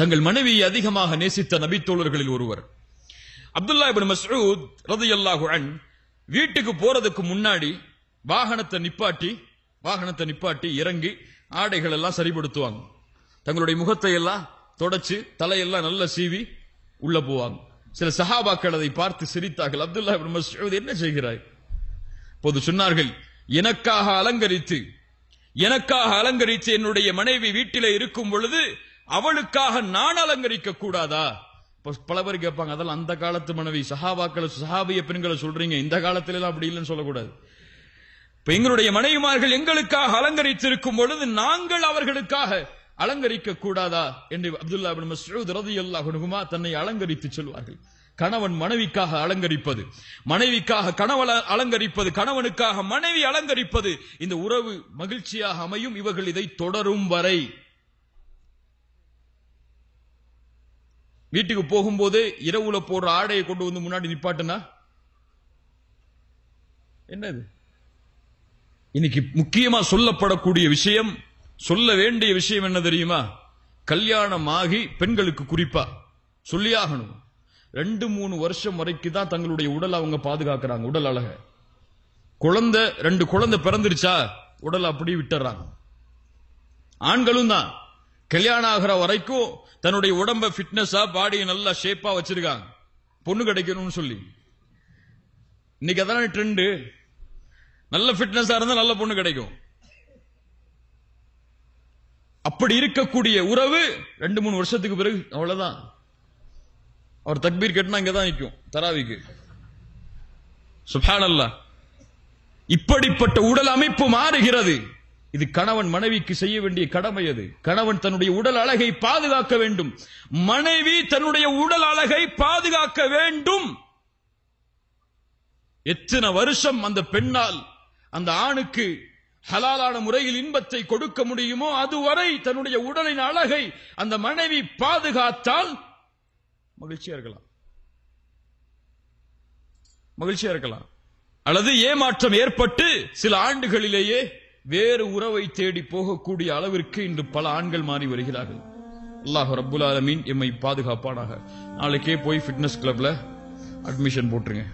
தங்கள் மனைவியை அதிகமாக நேசித்த நபித்தோழர்களில் ஒருவர் அப்துல்லா மசூத் ரதி அல்லாஹுன் வீட்டுக்கு போறதுக்கு முன்னாடி வாகனத்தை நிப்பாட்டி வாகனத்தை நிப்பாட்டி இறங்கி ஆடைகள் எல்லாம் சரிபடுத்துவாங்க தங்களுடைய முகத்தை எல்லாம் தொடச்சு தலையெல்லாம் நல்ல சீவி உள்ள போவாங்க சில சஹாபாக்கள் அதை பார்த்து சிரித்தார்கள் அப்துல்லா மசூத் என்ன செய்கிறாய் போது சொன்னார்கள் எனக்காக அலங்கரித்து எனக்காக அலங்கரித்து என்னுடைய மனைவி வீட்டில இருக்கும் பொழுது அவளுக்காக நான் அலங்கரிக்க கூடாதா பல பேர் கேட்பாங்க அதெல்லாம் அந்த காலத்து மனைவி சஹாபாக்களை சஹாபிய பெண்களை சொல்றீங்க இந்த காலத்துல அப்படி இல்லைன்னு சொல்லக்கூடாது இப்ப எங்களுடைய மனைவிமார்கள் எங்களுக்காக அலங்கரித்திருக்கும் பொழுது நாங்கள் அவர்களுக்காக அலங்கரிக்க கூடாதா என்று அப்துல்லா மசூத் ரதி தன்னை அலங்கரித்து சொல்வார்கள் கணவன் மனைவிக்காக அலங்கரிப்பது மனைவிக்காக கணவன் அலங்கரிப்பது கணவனுக்காக மனைவி அலங்கரிப்பது இந்த உறவு மகிழ்ச்சியாக அமையும் இவர்கள் இதை தொடரும் வரை வீட்டுக்கு போகும்போது இரவுல போற ஆடையை கொண்டு வந்து முன்னாடி நிப்பாட்டுனா என்னது இன்னைக்கு முக்கியமா சொல்லப்படக்கூடிய விஷயம் சொல்ல வேண்டிய விஷயம் என்ன தெரியுமா கல்யாணமாகி பெண்களுக்கு குறிப்பா சொல்லியாகணும் ரெண்டு மூணு வருஷம் வரைக்கும் தான் தங்களுடைய உடல் அவங்க பாதுகாக்கிறாங்க உடல் அழக குழந்தை ரெண்டு குழந்தை பிறந்துருச்சா உடல் அப்படி விட்டுறாங்க ஆண்களும் தான் கல்யாணம் ஆகிற வரைக்கும் தன்னுடைய உடம்ப ஃபிட்னஸா பாடியை நல்லா ஷேப்பா வச்சிருக்காங்க பொண்ணு கிடைக்கணும்னு சொல்லி இன்னைக்கு அதான ட்ரெண்டு நல்ல ஃபிட்னஸா இருந்தா நல்ல பொண்ணு கிடைக்கும் அப்படி இருக்கக்கூடிய உறவு ரெண்டு மூணு வருஷத்துக்கு பிறகு அவ்வளவுதான் அவர் தக்பீர் கேட்டா இங்கதான் நிற்கும் தராவிக்கு சுபான் அல்ல இப்படிப்பட்ட உடல் அமைப்பு மாறுகிறது இது கணவன் மனைவிக்கு செய்ய வேண்டிய கடமை அது கணவன் தன்னுடைய உடல் அழகை பாதுகாக்க வேண்டும் மனைவி தன்னுடைய உடல் அழகை பாதுகாக்க வேண்டும் எத்தனை வருஷம் அந்த பெண்ணால் அந்த ஆணுக்கு ஹலாலான முறையில் இன்பத்தை கொடுக்க முடியுமோ அதுவரை தன்னுடைய உடலின் அழகை அந்த மனைவி பாதுகாத்தால் மகிழ்ச்சியா இருக்கலாம் மகிழ்ச்சியா இருக்கலாம் அல்லது ஏமாற்றம் ஏற்பட்டு சில ஆண்டுகளிலேயே வேறு உறவை தேடி போகக்கூடிய அளவிற்கு இன்று பல ஆண்கள் மாறி வருகிறார்கள் அல்லாஹ் ரபுல் ஆலமீன் எம்மை பாதுகாப்பானாக நாளைக்கே போய் ஃபிட்னஸ் கிளப்ல அட்மிஷன் போட்டுருங்க